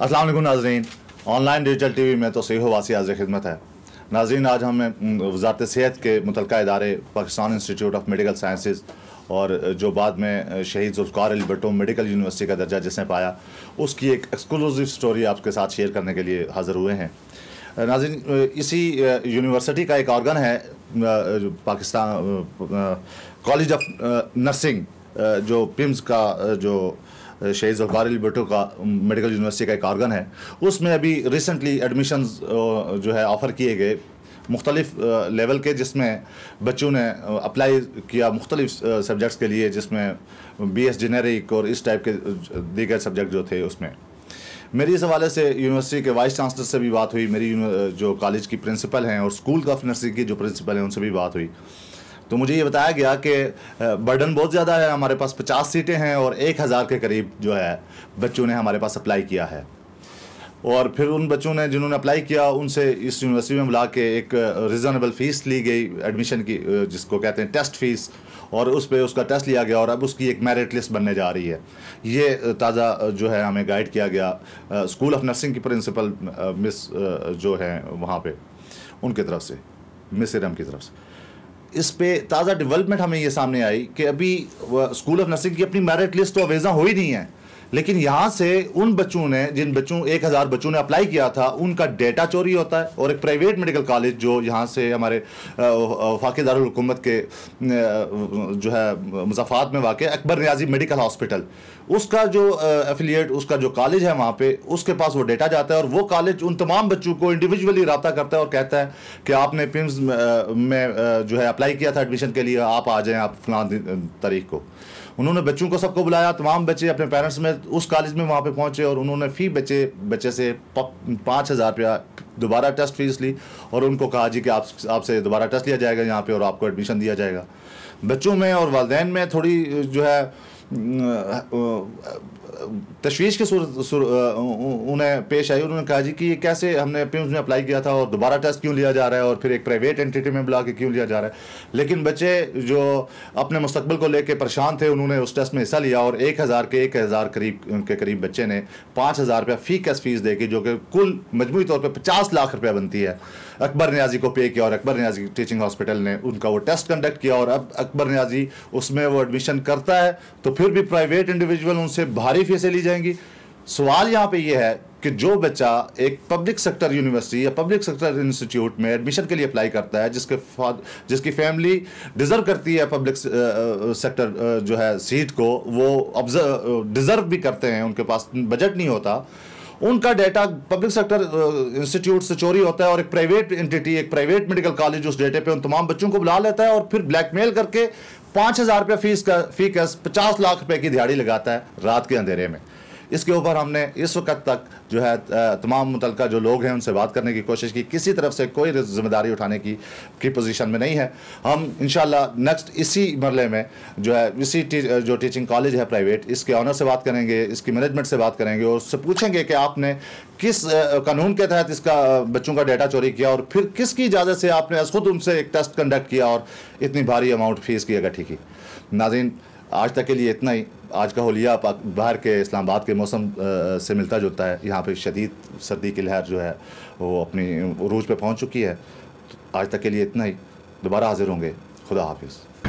असलम नाजरीन online digital T V में तो सही वासी आज़ खिदमत है नाजीन आज हमें वजारत सेहत के मुतल इदारे Pakistan institute of medical sciences और जो बाद में शहीद जुल्फ़ार अली भट्टो मेडिकल यूनिवर्सिटी का दर्जा जिसने पाया उसकी एक एक्सक्लूसिव स्टोरी आपके साथ शेयर करने के लिए हाज़िर हुए हैं नाजिन इसी यूनिवर्सिटी का एक ऑर्गन है पाकिस्तान कॉलेज ऑफ नर्सिंग जो पिम्स का जो शहीद जलकार अली का मेडिकल यूनिवर्सिटी का एक आर्गन है उसमें अभी रिसेंटली एडमिशन जो है ऑफ़र किए गए मुख्तलिफ लेवल के जिसमें बच्चों ने अप्लाई किया मुख्तलिफ सब्जेक्ट्स के लिए जिसमें बी एस जेनेरिक और इस टाइप के दीगर सब्जेक्ट जो थे उसमें मेरी इस हवाले से यूनिवर्सिटी के वाइस चांसलर से भी बात हुई मेरी जो कॉलेज की प्रिंसिपल हैं और स्कूल का नर्सरी की जो प्रिंसिपल हैं उनसे भी बात हुई तो मुझे ये बताया गया कि बर्डन बहुत ज़्यादा है हमारे पास पचास सीटें हैं और एक हज़ार के करीब जो है बच्चों ने हमारे पास अप्लाई किया है और फिर उन बच्चों ने जिन्होंने अप्लाई किया उनसे इस यूनिवर्सिटी में बुला के एक रिजनेबल फ़ीस ली गई एडमिशन की जिसको कहते हैं टेस्ट फ़ीस और उस पर उसका टेस्ट लिया गया और अब उसकी एक मेरिट लिस्ट बनने जा रही है ये ताज़ा जो है हमें गाइड किया गया स्कूल ऑफ नर्सिंग की प्रिंसिपल मिस जो है वहाँ पर उनकी तरफ से मिस इरम की तरफ से इस पे ताज़ा डेवलपमेंट हमें ये सामने आई कि अभी स्कूल ऑफ नर्सिंग की अपनी मेरिट लिस्ट तो अवेजा हुई नहीं है लेकिन यहाँ से उन बच्चों ने जिन बच्चों एक हज़ार बच्चों ने अप्लाई किया था उनका डेटा चोरी होता है और एक प्राइवेट मेडिकल कॉलेज जो यहाँ से हमारे फाके दारकूमत के जो है मुजाफात में वाक़ अकबर रियाजी मेडिकल हॉस्पिटल उसका जो एफिलिएट उसका जो कॉलेज है वहाँ पे उसके पास वो डेटा जाता है और वो कॉलेज उन तमाम बच्चों को इंडिविजुअली रबा करता है और कहता है कि आपने पिम्स में जो है अप्लाई किया था एडमिशन के लिए आप आ जाएँ आप फला तारीख को उन्होंने बच्चों को सबको बुलाया तमाम बच्चे अपने पेरेंट्स में उस कॉलेज में वहाँ पे पहुँचे और उन्होंने फ़ी बचे बच्चे से पाँच हज़ार रुपया दोबारा टेस्ट फीस ली और उनको कहा जी कि आप आपसे दोबारा टेस्ट लिया जाएगा यहाँ पे और आपको एडमिशन दिया जाएगा बच्चों में और वालदेन में थोड़ी जो है तशवीश की उन्हें पेश आई उन्होंने कहा जी कि ये कैसे हमने पिम्स में अप्लाई किया था और दोबारा टेस्ट क्यों लिया जा रहा है और फिर एक प्राइवेट एंटिटी में बुला के क्यों लिया जा रहा है लेकिन बच्चे जो अपने मुस्तबिल को लेकर परेशान थे उन्होंने उस टेस्ट में हिस्सा लिया और एक हज़ार के एक हज़ार करीब के करीब बच्चे ने पाँच हज़ार रुपया फी कैस फीस दे के जो कि कुल मजमू तौर पर पचास लाख रुपया बनती है अकबर न्याजी को पे किया और अकबर न्याजी टीचिंग हॉस्पिटल ने उनका वो टेस्ट कंडक्ट किया और अब अकबर न्याजी उसमें वो एडमिशन करता है तो फिर भी प्राइवेट इंडिविजुअल उनसे भारी नई फीसें ली जाएंगी सवाल यहाँ पे ये है कि जो बच्चा एक पब्लिक सेक्टर यूनिवर्सिटी या पब्लिक सेक्टर इंस्टीट्यूट में एडमिशन के लिए अप्लाई करता है जिसके जिसकी फैमिली डिज़र्व करती है public sector uh, uh, uh, जो है सीट को वो डिज़र्व भी करते हैं उनके पास बजट नहीं होता उनका डाटा पब्लिक सेक्टर इंस्टीट्यूट से चोरी होता है और एक प्राइवेट एंटिटी एक प्राइवेट मेडिकल कॉलेज उस डेटे पे उन तमाम बच्चों को बुला लेता है और फिर ब्लैकमेल करके पाँच हज़ार रुपये फीस का फीकस पचास लाख रुपए की दिहाड़ी लगाता है रात के अंधेरे में इसके ऊपर हमने इस वक्त तक जो है तमाम मुतलका जो लोग हैं उनसे बात करने की कोशिश की किसी तरफ से कोई जिम्मेदारी उठाने की की पोजीशन में नहीं है हम इन नेक्स्ट इसी मरले में जो है इसी टी, जो टीचिंग कॉलेज है प्राइवेट इसके ऑनर से बात करेंगे इसकी मैनेजमेंट से बात करेंगे और उससे पूछेंगे कि आपने किस कानून के तहत इसका बच्चों का डाटा चोरी किया और फिर किसकी इजाज़त से आपने खुद उनसे एक टेस्ट कंडक्ट किया और इतनी भारी अमाउंट फ़ीस की इकट्ठी की नाजीन आज तक के लिए इतना ही आज का होलिया बाहर के इस्लामाबाद के मौसम से मिलता जुलता है यहाँ पे शदीद सर्दी की लहर जो है वो अपनी रूज पे पहुँच चुकी है तो आज तक के लिए इतना ही दोबारा हाजिर होंगे खुदा हाफिज़